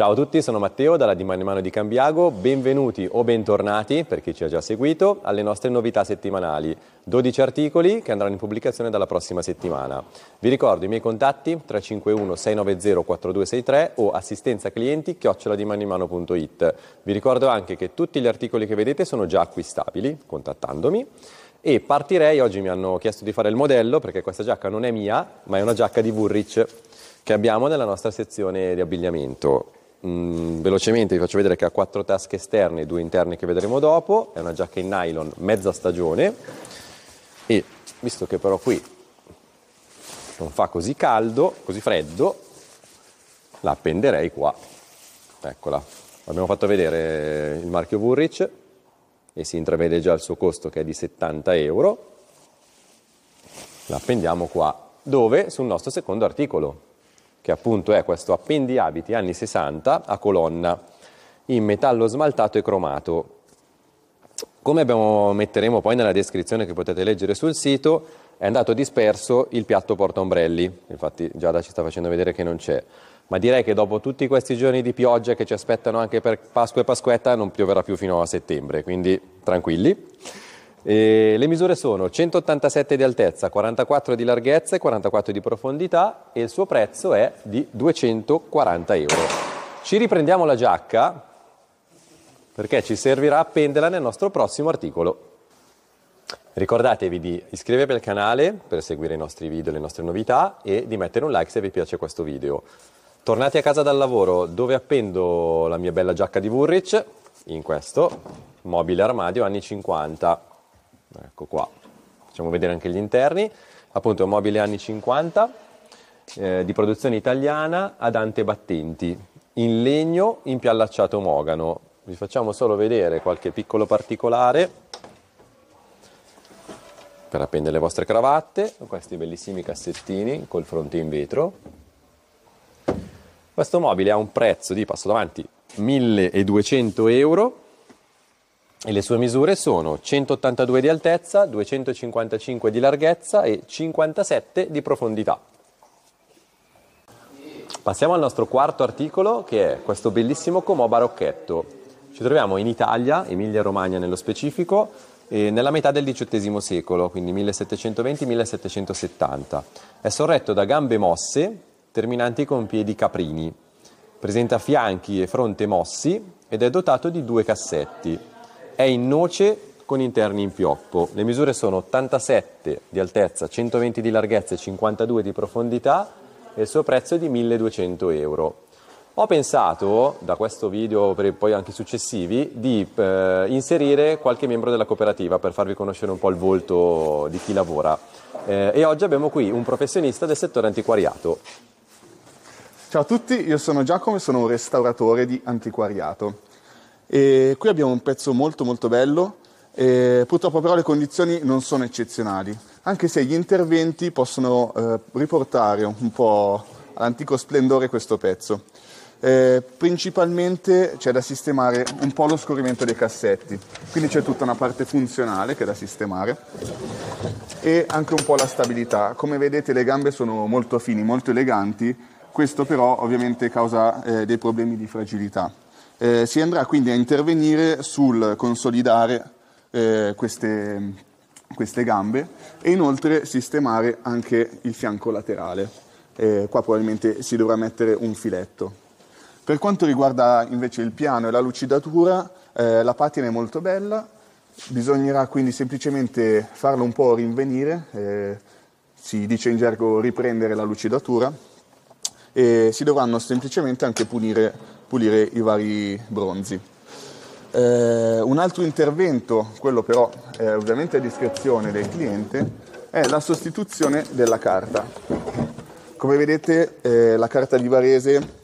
Ciao a tutti, sono Matteo dalla Di Mano di Cambiago, benvenuti o bentornati, per chi ci ha già seguito, alle nostre novità settimanali, 12 articoli che andranno in pubblicazione dalla prossima settimana. Vi ricordo i miei contatti 351 690 4263 o assistenza clienti chioccioladimanimano.it. Vi ricordo anche che tutti gli articoli che vedete sono già acquistabili contattandomi. E partirei, oggi mi hanno chiesto di fare il modello perché questa giacca non è mia, ma è una giacca di Burrich che abbiamo nella nostra sezione di abbigliamento. Mm, velocemente vi faccio vedere che ha quattro tasche esterne e due interne che vedremo dopo, è una giacca in nylon mezza stagione e visto che però qui non fa così caldo, così freddo, la appenderei qua. Eccola, abbiamo fatto vedere il marchio Woolrich e si intravede già il suo costo che è di 70 euro. La appendiamo qua, dove? Sul nostro secondo articolo che appunto è questo appendiabiti anni 60 a colonna in metallo smaltato e cromato. Come abbiamo, metteremo poi nella descrizione che potete leggere sul sito, è andato disperso il piatto portaombrelli, infatti Giada ci sta facendo vedere che non c'è, ma direi che dopo tutti questi giorni di pioggia che ci aspettano anche per Pasqua e Pasquetta non pioverà più fino a settembre, quindi tranquilli. E le misure sono 187 di altezza, 44 di larghezza e 44 di profondità e il suo prezzo è di 240 euro. Ci riprendiamo la giacca perché ci servirà appenderla nel nostro prossimo articolo. Ricordatevi di iscrivervi al canale per seguire i nostri video e le nostre novità e di mettere un like se vi piace questo video. Tornati a casa dal lavoro, dove appendo la mia bella giacca di Woolrich? In questo mobile armadio anni 50 ecco qua, facciamo vedere anche gli interni, appunto è un mobile anni 50 eh, di produzione italiana ad antebattenti, in legno in piallacciato mogano, vi facciamo solo vedere qualche piccolo particolare per appendere le vostre cravatte, questi bellissimi cassettini col fronte in vetro. Questo mobile ha un prezzo di, passo davanti, 1200 euro, e le sue misure sono 182 di altezza, 255 di larghezza e 57 di profondità. Passiamo al nostro quarto articolo che è questo bellissimo comò barocchetto. Ci troviamo in Italia, Emilia-Romagna nello specifico, nella metà del XVIII secolo, quindi 1720-1770. È sorretto da gambe mosse, terminanti con piedi caprini. Presenta fianchi e fronte mossi ed è dotato di due cassetti è in noce con interni in pioppo. Le misure sono 87 di altezza, 120 di larghezza e 52 di profondità e il suo prezzo è di 1200 euro. Ho pensato, da questo video e poi anche successivi, di eh, inserire qualche membro della cooperativa per farvi conoscere un po' il volto di chi lavora. Eh, e oggi abbiamo qui un professionista del settore antiquariato. Ciao a tutti, io sono Giacomo e sono un restauratore di antiquariato. E qui abbiamo un pezzo molto molto bello, eh, purtroppo però le condizioni non sono eccezionali, anche se gli interventi possono eh, riportare un po' all'antico splendore questo pezzo. Eh, principalmente c'è da sistemare un po' lo scorrimento dei cassetti, quindi c'è tutta una parte funzionale che è da sistemare e anche un po' la stabilità. Come vedete le gambe sono molto fini, molto eleganti, questo però ovviamente causa eh, dei problemi di fragilità. Eh, si andrà quindi a intervenire sul consolidare eh, queste, queste, gambe e inoltre sistemare anche il fianco laterale. Eh, qua probabilmente si dovrà mettere un filetto. Per quanto riguarda invece il piano e la lucidatura, eh, la patina è molto bella, bisognerà quindi semplicemente farlo un po' rinvenire, eh, si dice in gergo riprendere la lucidatura, e si dovranno semplicemente anche punire pulire i vari bronzi. Eh, un altro intervento, quello però eh, ovviamente a discrezione del cliente, è la sostituzione della carta. Come vedete eh, la carta di Varese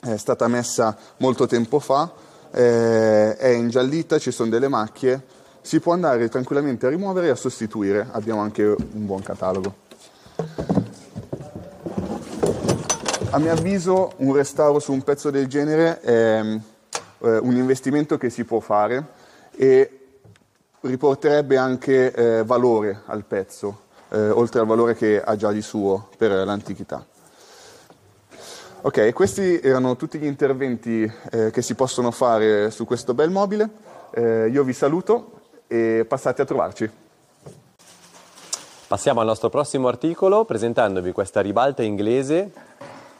è stata messa molto tempo fa, eh, è ingiallita, ci sono delle macchie, si può andare tranquillamente a rimuovere e a sostituire, abbiamo anche un buon catalogo. a mio avviso un restauro su un pezzo del genere è eh, un investimento che si può fare e riporterebbe anche eh, valore al pezzo, eh, oltre al valore che ha già di suo per l'antichità. Ok, questi erano tutti gli interventi eh, che si possono fare su questo bel mobile. Eh, io vi saluto e passate a trovarci. Passiamo al nostro prossimo articolo presentandovi questa ribalta inglese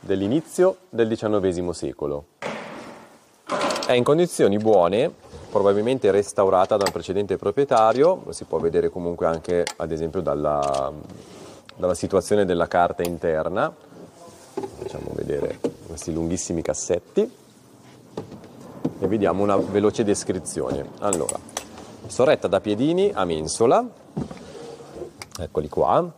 dell'inizio del XIX secolo. È in condizioni buone, probabilmente restaurata da un precedente proprietario, lo si può vedere comunque anche ad esempio dalla, dalla situazione della carta interna, facciamo vedere questi lunghissimi cassetti e vediamo una veloce descrizione. Allora, sorretta da piedini a mensola, eccoli qua,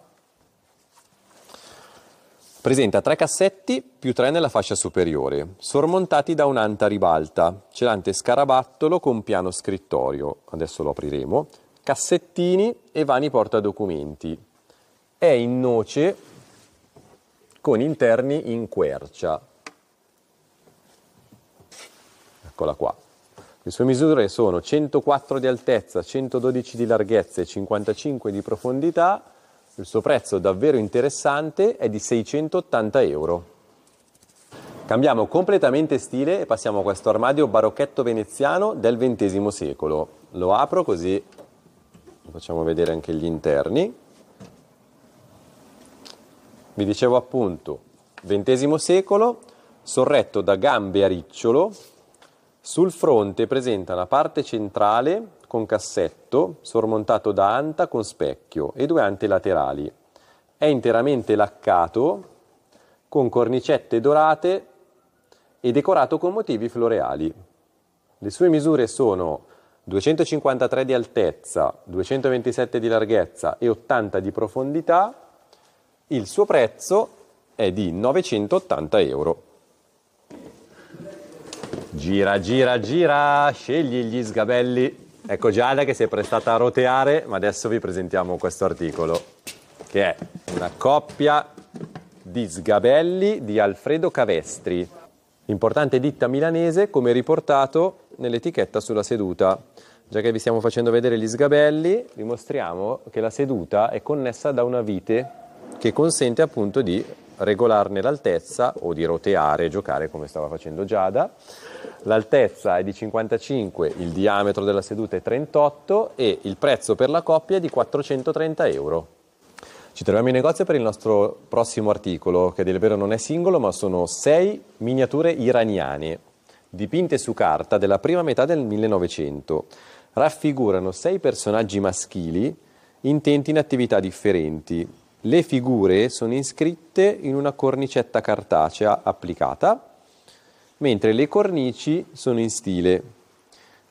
Presenta tre cassetti più tre nella fascia superiore, sormontati da un'anta ribalta, celante scarabattolo con piano scrittorio, adesso lo apriremo, cassettini e vani porta documenti. È in noce con interni in quercia. Eccola qua. Le sue misure sono 104 di altezza, 112 di larghezza e 55 di profondità il suo prezzo davvero interessante è di 680 euro. Cambiamo completamente stile e passiamo a questo armadio barocchetto veneziano del XX secolo. Lo apro così facciamo vedere anche gli interni. Vi dicevo appunto, XX secolo, sorretto da gambe a ricciolo, sul fronte presenta la parte centrale con cassetto, sormontato da anta con specchio e due ante laterali. È interamente laccato con cornicette dorate e decorato con motivi floreali. Le sue misure sono 253 di altezza, 227 di larghezza e 80 di profondità. Il suo prezzo è di 980 euro. Gira, gira, gira, scegli gli sgabelli. Ecco Giada che si è prestata a roteare, ma adesso vi presentiamo questo articolo, che è una coppia di sgabelli di Alfredo Cavestri, importante ditta milanese come riportato nell'etichetta sulla seduta. Già che vi stiamo facendo vedere gli sgabelli, vi mostriamo che la seduta è connessa da una vite che consente appunto di regolarne l'altezza o di roteare e giocare come stava facendo Giada. L'altezza è di 55, il diametro della seduta è 38 e il prezzo per la coppia è di 430 euro. Ci troviamo in negozio per il nostro prossimo articolo, che del vero non è singolo, ma sono sei miniature iraniane, dipinte su carta della prima metà del 1900. Raffigurano sei personaggi maschili intenti in attività differenti, le figure sono iscritte in una cornicetta cartacea applicata, mentre le cornici sono in stile.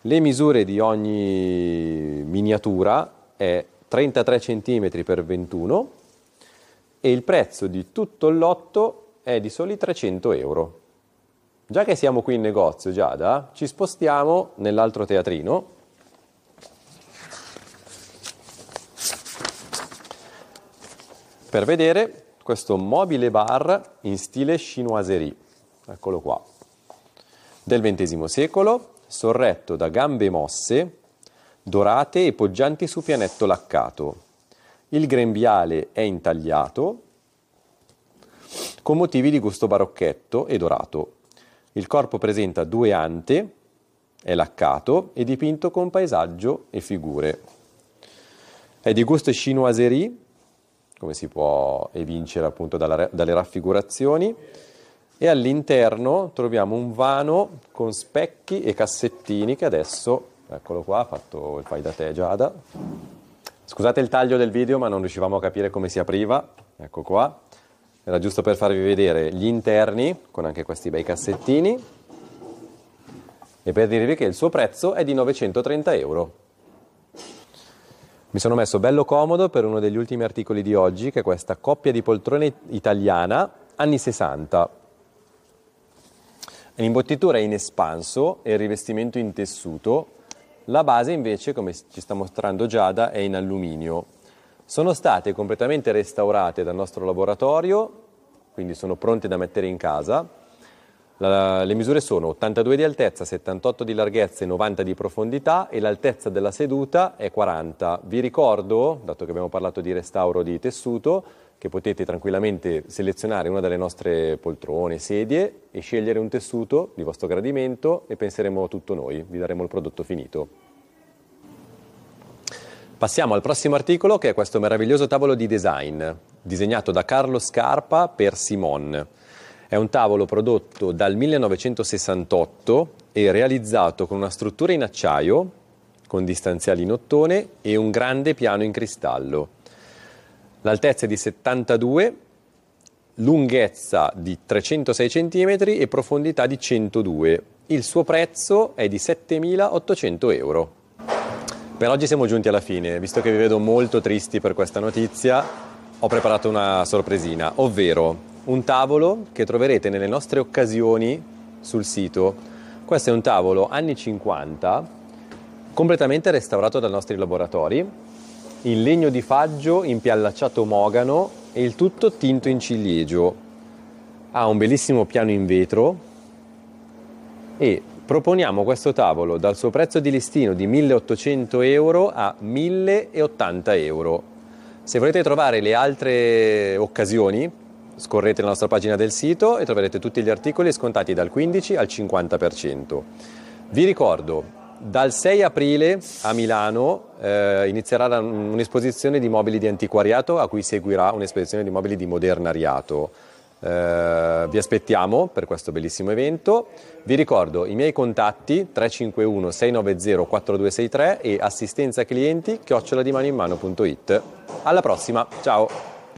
Le misure di ogni miniatura è 33 cm x 21 e il prezzo di tutto il lotto è di soli 300 euro. Già che siamo qui in negozio, Giada, ci spostiamo nell'altro teatrino per vedere questo mobile bar in stile chinoiserie, eccolo qua, del XX secolo, sorretto da gambe mosse, dorate e poggianti su pianetto laccato. Il grembiale è intagliato con motivi di gusto barocchetto e dorato. Il corpo presenta due ante, è laccato e dipinto con paesaggio e figure. È di gusto chinoiserie come si può evincere appunto dalla, dalle raffigurazioni, e all'interno troviamo un vano con specchi e cassettini che adesso, eccolo qua, ha fatto il fai da te Giada. Scusate il taglio del video ma non riuscivamo a capire come si apriva, ecco qua. Era giusto per farvi vedere gli interni con anche questi bei cassettini e per dirvi che il suo prezzo è di 930 euro. Mi sono messo bello comodo per uno degli ultimi articoli di oggi, che è questa coppia di poltrone italiana anni 60. L'imbottitura è in espanso e il rivestimento in tessuto. La base invece, come ci sta mostrando Giada, è in alluminio. Sono state completamente restaurate dal nostro laboratorio, quindi sono pronte da mettere in casa la, le misure sono 82 di altezza, 78 di larghezza e 90 di profondità e l'altezza della seduta è 40. Vi ricordo, dato che abbiamo parlato di restauro di tessuto, che potete tranquillamente selezionare una delle nostre poltrone, sedie e scegliere un tessuto di vostro gradimento e penseremo tutto noi, vi daremo il prodotto finito. Passiamo al prossimo articolo che è questo meraviglioso tavolo di design disegnato da Carlo Scarpa per Simone. È un tavolo prodotto dal 1968 e realizzato con una struttura in acciaio, con distanziali in ottone e un grande piano in cristallo. L'altezza è di 72, lunghezza di 306 cm e profondità di 102. Il suo prezzo è di 7.800 euro. Per oggi siamo giunti alla fine, visto che vi vedo molto tristi per questa notizia, ho preparato una sorpresina, ovvero un tavolo che troverete nelle nostre occasioni sul sito. Questo è un tavolo anni 50, completamente restaurato dai nostri laboratori, in legno di faggio impiallacciato mogano e il tutto tinto in ciliegio. Ha un bellissimo piano in vetro e proponiamo questo tavolo dal suo prezzo di listino di 1800 euro a 1080 euro. Se volete trovare le altre occasioni Scorrete la nostra pagina del sito e troverete tutti gli articoli scontati dal 15 al 50%. Vi ricordo, dal 6 aprile a Milano eh, inizierà mm, un'esposizione di mobili di antiquariato a cui seguirà un'esposizione di mobili di modernariato. Eh, vi aspettiamo per questo bellissimo evento. Vi ricordo i miei contatti 351 690 4263 e assistenza clienti chioccioladimanoinmano.it. Alla prossima, ciao!